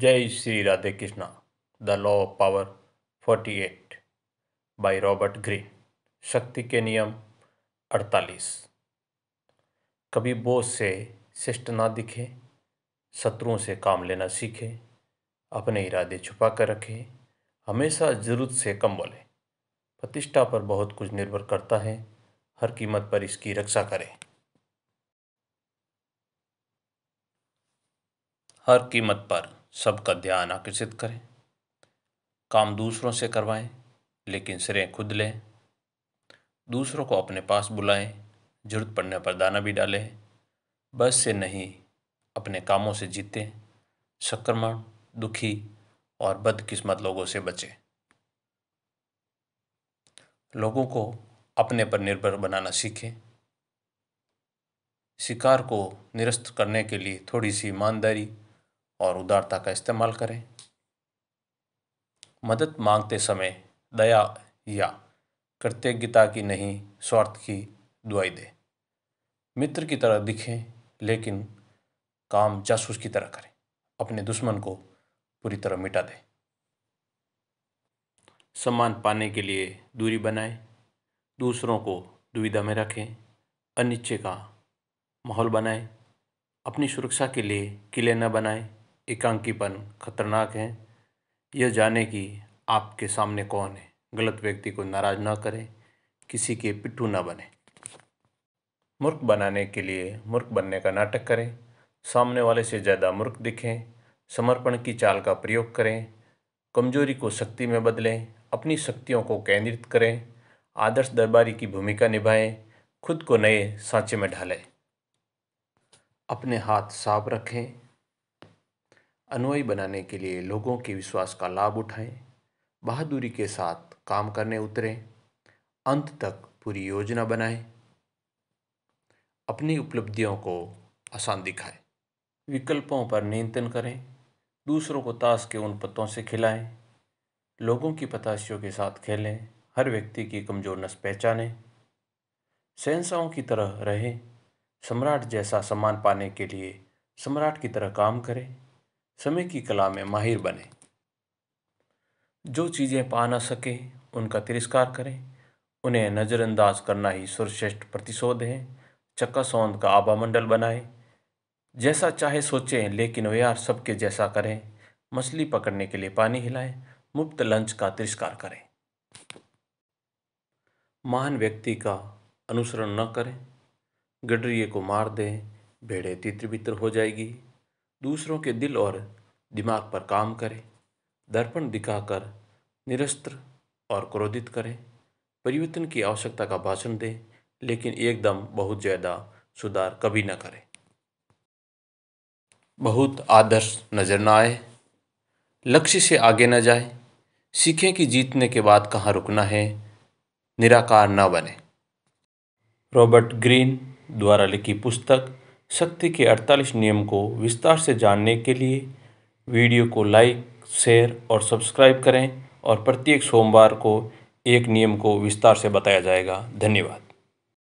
Shri Radhe Krishna the law of power forty 48 by Robert Greene शक्ति के नियम 48 कभी बोझ से शिष्ट ना दिखे शत्रुओं से काम लेना सीखे अपने इरादे छुपा कर रखें हमेशा ज़रूरत से कम बोले प्रतिष्ठा पर बहुत कुछ निर्भर करता है हर कीमत पर इसकी रक्षा करें हर कीमत पर सबका ध्यान आकर्षित करें काम दूसरों से करवाएं लेकिन श्रेय खुद लें दूसरों को अपने पास बुलाएं जरूरत पड़ने पर दाना भी डालें बस से नहीं अपने कामों से जीतें संक्रमण दुखी और बदकिस्मत लोगों से बचें लोगों को अपने पर निर्भर बनाना सीखें शिकार को निरस्त करने के लिए थोड़ी सी ईमानदारी और उदारता का इस्तेमाल करें मदद मांगते समय दया या कृतज्ञता की नहीं स्वार्थ की दुआई दें मित्र की तरह दिखें लेकिन काम जासूस की तरह करें अपने दुश्मन को पूरी तरह मिटा दें सम्मान पाने के लिए दूरी बनाएं दूसरों को दुविधा में रखें अनिच्छे का माहौल बनाएं अपनी सुरक्षा के लिए किले न बनाएं एकांकीपन खतरनाक है यह जाने कि आपके सामने कौन है गलत व्यक्ति को नाराज ना करें किसी के पिट्ठू ना बने मूर्ख बनाने के लिए मूर्ख बनने का नाटक करें सामने वाले से ज़्यादा मूर्ख दिखें समर्पण की चाल का प्रयोग करें कमजोरी को शक्ति में बदलें अपनी शक्तियों को केंद्रित करें आदर्श दरबारी की भूमिका निभाएं खुद को नए सांचे में ढालें अपने हाथ साफ रखें अनोई बनाने के लिए लोगों के विश्वास का लाभ उठाएं बहादुरी के साथ काम करने उतरें अंत तक पूरी योजना बनाएं अपनी उपलब्धियों को आसान दिखाएं विकल्पों पर नियंत्रण करें दूसरों को ताश के उन पत्तों से खिलाएं लोगों की पताशियों के साथ खेलें हर व्यक्ति की कमजोर नस पहचानें सहनशाओं की तरह रहें सम्राट जैसा सम्मान पाने के लिए सम्राट की तरह काम करें समय की कला में माहिर बने जो चीज़ें पा ना सके उनका तिरस्कार करें उन्हें नज़रअंदाज करना ही सर्वश्रेष्ठ प्रतिशोध है चक्का सौंद का आभा मंडल बनाए जैसा चाहे सोचें लेकिन वे यार सबके जैसा करें मछली पकड़ने के लिए पानी हिलाएं मुफ्त लंच का तिरस्कार करें महान व्यक्ति का अनुसरण न करें गडरिए को मार दें भेड़े तित्र बित्र हो जाएगी दूसरों के दिल और दिमाग पर काम करे दर्पण दिखाकर निरस्त्र और क्रोधित करें परिवर्तन की आवश्यकता का भाषण दें लेकिन एकदम बहुत ज़्यादा सुधार कभी न करें बहुत आदर्श नज़र न आए लक्ष्य से आगे न जाए सीखें कि जीतने के बाद कहाँ रुकना है निराकार न बने रॉबर्ट ग्रीन द्वारा लिखी पुस्तक शक्ति के अड़तालीस नियम को विस्तार से जानने के लिए वीडियो को लाइक शेयर और सब्सक्राइब करें और प्रत्येक सोमवार को एक नियम को विस्तार से बताया जाएगा धन्यवाद